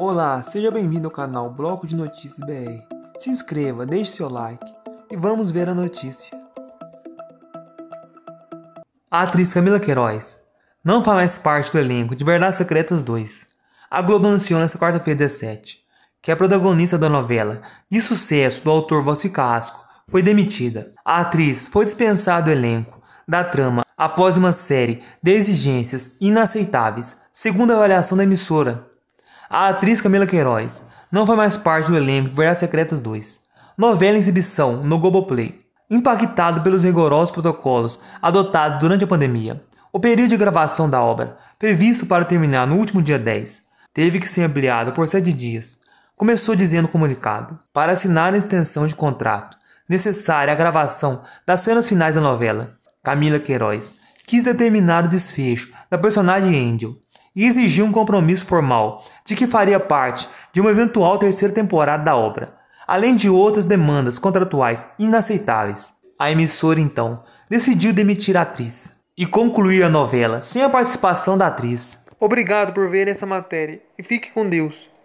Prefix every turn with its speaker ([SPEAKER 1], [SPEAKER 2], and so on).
[SPEAKER 1] Olá, seja bem-vindo ao canal Bloco de Notícias BR. Se inscreva, deixe seu like e vamos ver a notícia. A atriz Camila Queiroz não faz parte do elenco de Verdades Secretas 2. A Globo anunciou nesta quarta-feira 17 que a protagonista da novela e sucesso do autor Vossi Casco foi demitida. A atriz foi dispensada do elenco da trama após uma série de exigências inaceitáveis, segundo a avaliação da emissora a atriz Camila Queiroz não foi mais parte do elenco de Verdades Secretas 2, novela em exibição no Globoplay. Impactado pelos rigorosos protocolos adotados durante a pandemia, o período de gravação da obra, previsto para terminar no último dia 10, teve que ser ampliado por sete dias. Começou dizendo o comunicado: para assinar a extensão de contrato necessária à gravação das cenas finais da novela, Camila Queiroz quis determinar o desfecho da personagem Angel e exigiu um compromisso formal de que faria parte de uma eventual terceira temporada da obra, além de outras demandas contratuais inaceitáveis. A emissora então decidiu demitir a atriz e concluir a novela sem a participação da atriz. Obrigado por ver essa matéria e fique com Deus.